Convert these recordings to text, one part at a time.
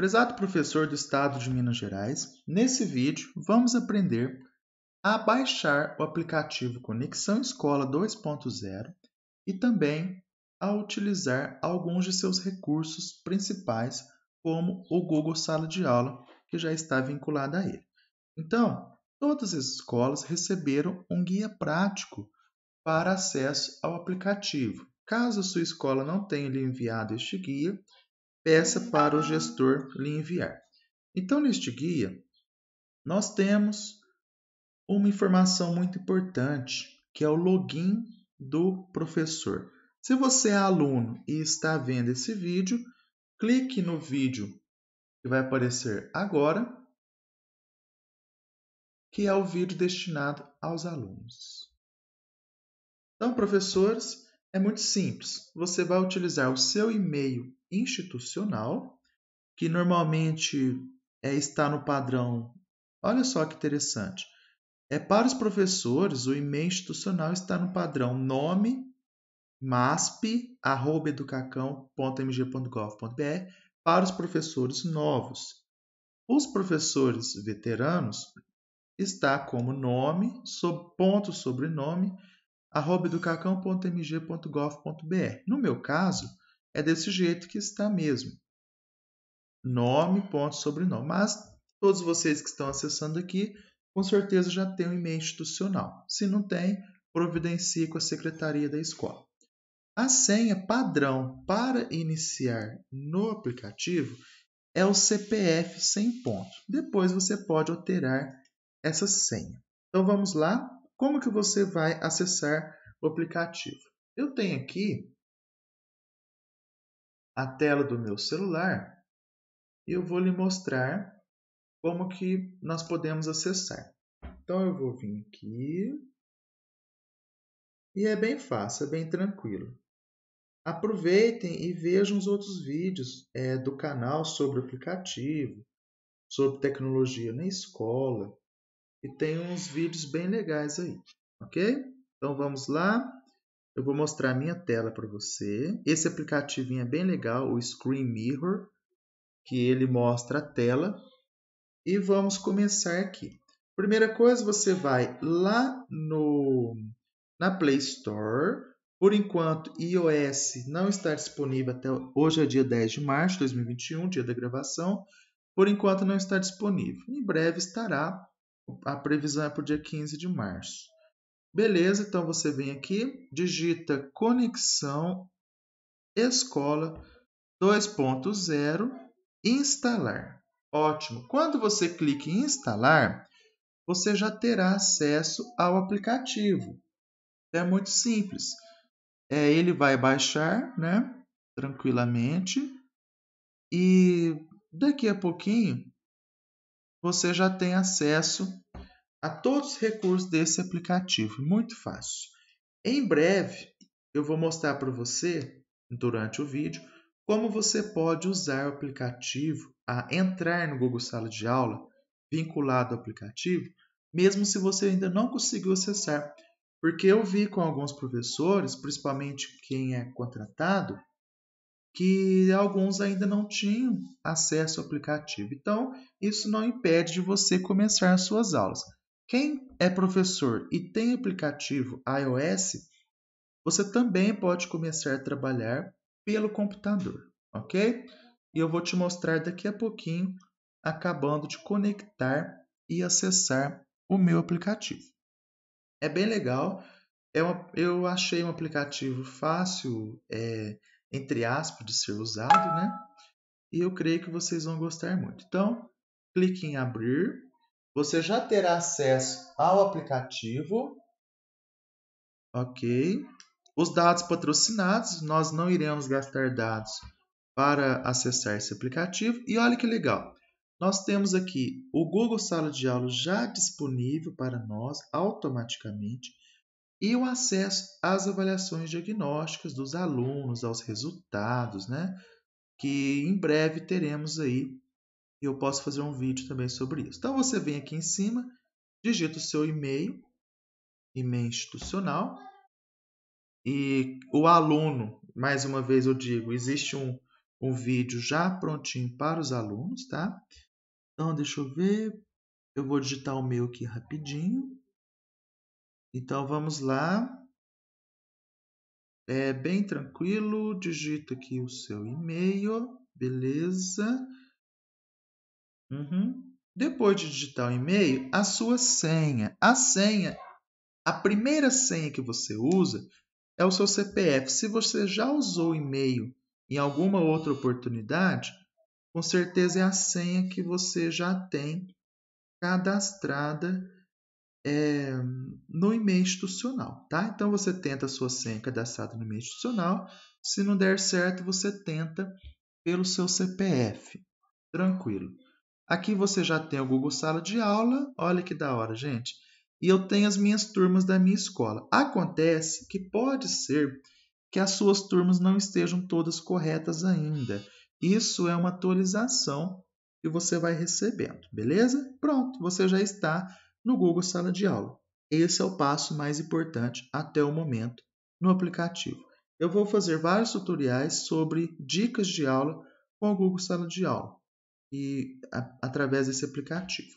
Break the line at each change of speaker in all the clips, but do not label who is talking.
Prezado professor do Estado de Minas Gerais, nesse vídeo vamos aprender a baixar o aplicativo Conexão Escola 2.0 e também a utilizar alguns de seus recursos principais, como o Google Sala de Aula, que já está vinculado a ele. Então, todas as escolas receberam um guia prático para acesso ao aplicativo. Caso a sua escola não tenha lhe enviado este guia, peça para o gestor lhe enviar. Então, neste guia, nós temos uma informação muito importante, que é o login do professor. Se você é aluno e está vendo esse vídeo, clique no vídeo que vai aparecer agora, que é o vídeo destinado aos alunos. Então, professores, é muito simples. Você vai utilizar o seu e-mail institucional, que normalmente é, está no padrão. Olha só que interessante. É para os professores, o e-mail institucional está no padrão nome masp@educacão.mg.gov.br para os professores novos. Os professores veteranos está como nome, sob ponto sobrenome educacão.mg.gov.br. No meu caso, é desse jeito que está mesmo. Nome, ponto, sobrenome. Mas todos vocês que estão acessando aqui, com certeza já têm um e-mail institucional. Se não tem, providencie com a secretaria da escola. A senha padrão para iniciar no aplicativo é o CPF sem ponto. Depois você pode alterar essa senha. Então vamos lá? Como que você vai acessar o aplicativo? Eu tenho aqui a tela do meu celular e eu vou lhe mostrar como que nós podemos acessar. Então eu vou vir aqui e é bem fácil, é bem tranquilo. Aproveitem e vejam os outros vídeos é, do canal sobre o aplicativo, sobre tecnologia na escola e tem uns vídeos bem legais aí, ok? Então vamos lá. Eu vou mostrar a minha tela para você. Esse aplicativinho é bem legal, o Screen Mirror, que ele mostra a tela. E vamos começar aqui. Primeira coisa, você vai lá no, na Play Store. Por enquanto, iOS não está disponível até hoje é dia 10 de março de 2021, dia da gravação. Por enquanto não está disponível. Em breve estará. A previsão é para o dia 15 de março. Beleza, então você vem aqui, digita conexão escola 2.0 instalar. Ótimo. Quando você clica em instalar, você já terá acesso ao aplicativo. É muito simples. É, ele vai baixar, né, tranquilamente. E daqui a pouquinho você já tem acesso a todos os recursos desse aplicativo. Muito fácil. Em breve, eu vou mostrar para você, durante o vídeo, como você pode usar o aplicativo a entrar no Google Sala de Aula vinculado ao aplicativo, mesmo se você ainda não conseguiu acessar. Porque eu vi com alguns professores, principalmente quem é contratado, que alguns ainda não tinham acesso ao aplicativo. Então, isso não impede de você começar as suas aulas. Quem é professor e tem aplicativo iOS, você também pode começar a trabalhar pelo computador, ok? E eu vou te mostrar daqui a pouquinho, acabando de conectar e acessar o meu aplicativo. É bem legal, é uma, eu achei um aplicativo fácil, é, entre aspas, de ser usado, né? E eu creio que vocês vão gostar muito. Então, clique em abrir. Você já terá acesso ao aplicativo. Ok. Os dados patrocinados, nós não iremos gastar dados para acessar esse aplicativo. E olha que legal. Nós temos aqui o Google Sala de Aula já disponível para nós automaticamente e o acesso às avaliações diagnósticas dos alunos, aos resultados, né? Que em breve teremos aí. E eu posso fazer um vídeo também sobre isso. Então você vem aqui em cima, digita o seu e-mail, e-mail institucional, e o aluno, mais uma vez eu digo, existe um, um vídeo já prontinho para os alunos, tá? Então deixa eu ver, eu vou digitar o meu aqui rapidinho. Então vamos lá. É bem tranquilo, digita aqui o seu e-mail, beleza? Uhum. Depois de digitar o e-mail, a sua senha. A senha, a primeira senha que você usa é o seu CPF. Se você já usou o e-mail em alguma outra oportunidade, com certeza é a senha que você já tem cadastrada é, no e-mail institucional, tá? Então você tenta a sua senha cadastrada no e-mail institucional. Se não der certo, você tenta pelo seu CPF. Tranquilo. Aqui você já tem o Google Sala de Aula. Olha que da hora, gente. E eu tenho as minhas turmas da minha escola. Acontece que pode ser que as suas turmas não estejam todas corretas ainda. Isso é uma atualização que você vai recebendo, beleza? Pronto, você já está no Google Sala de Aula. Esse é o passo mais importante até o momento no aplicativo. Eu vou fazer vários tutoriais sobre dicas de aula com o Google Sala de Aula e a, através desse aplicativo.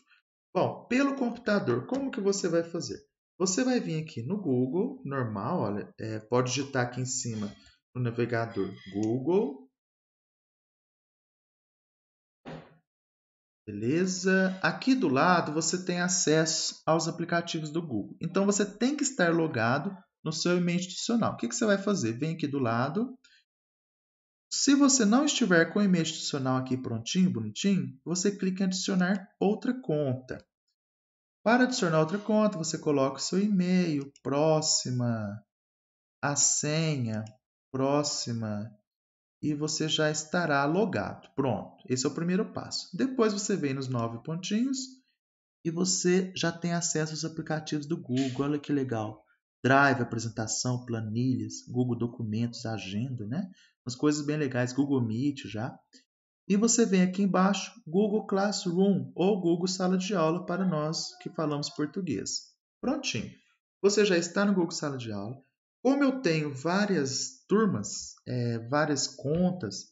Bom, pelo computador, como que você vai fazer? Você vai vir aqui no Google, normal, olha, é, pode digitar aqui em cima no navegador Google, Beleza? Aqui do lado você tem acesso aos aplicativos do Google. Então você tem que estar logado no seu e-mail institucional. O que, você vai fazer? Vem aqui do lado. Se você não estiver com o e-mail institucional aqui prontinho, bonitinho, você clica em adicionar outra conta. Para adicionar outra conta, você coloca o seu e-mail, próxima, a senha, próxima, e você já estará logado. Pronto, esse é o primeiro passo. Depois você vem nos nove pontinhos e você já tem acesso aos aplicativos do Google. Olha que legal. Drive, apresentação, planilhas, Google Documentos, agenda, né? Umas coisas bem legais, Google Meet já. E você vem aqui embaixo, Google Classroom ou Google Sala de Aula para nós que falamos português. Prontinho. Você já está no Google Sala de Aula, como eu tenho várias turmas, é, várias contas,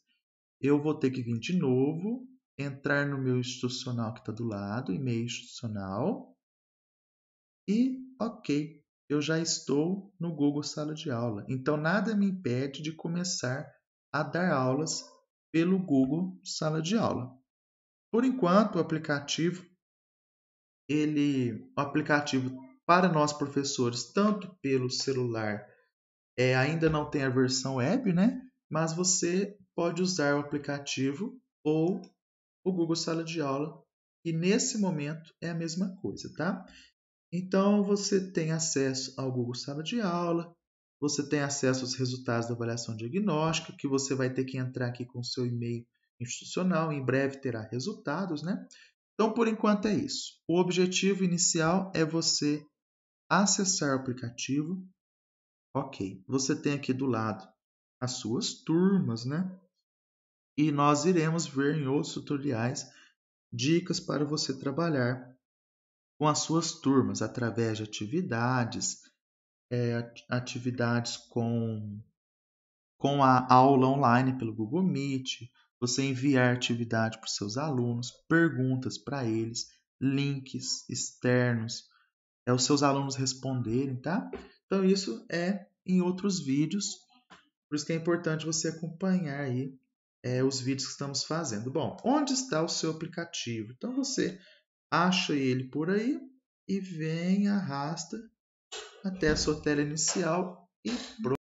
eu vou ter que vir de novo, entrar no meu institucional que está do lado, e-mail institucional, e ok, eu já estou no Google Sala de Aula. Então, nada me impede de começar a dar aulas pelo Google Sala de Aula. Por enquanto, o aplicativo ele, o aplicativo para nós professores, tanto pelo celular é, ainda não tem a versão web, né? Mas você pode usar o aplicativo ou o Google Sala de Aula. E nesse momento é a mesma coisa, tá? Então você tem acesso ao Google Sala de Aula, você tem acesso aos resultados da avaliação diagnóstica, que você vai ter que entrar aqui com o seu e-mail institucional, em breve terá resultados, né? Então, por enquanto é isso. O objetivo inicial é você acessar o aplicativo, Ok, você tem aqui do lado as suas turmas, né? E nós iremos ver em outros tutoriais dicas para você trabalhar com as suas turmas através de atividades, é, atividades com, com a aula online pelo Google Meet, você enviar atividade para os seus alunos, perguntas para eles, links externos, é os seus alunos responderem, tá? Então isso é em outros vídeos, por isso que é importante você acompanhar aí é, os vídeos que estamos fazendo. Bom, onde está o seu aplicativo? Então você acha ele por aí e vem, arrasta até a sua tela inicial e pronto.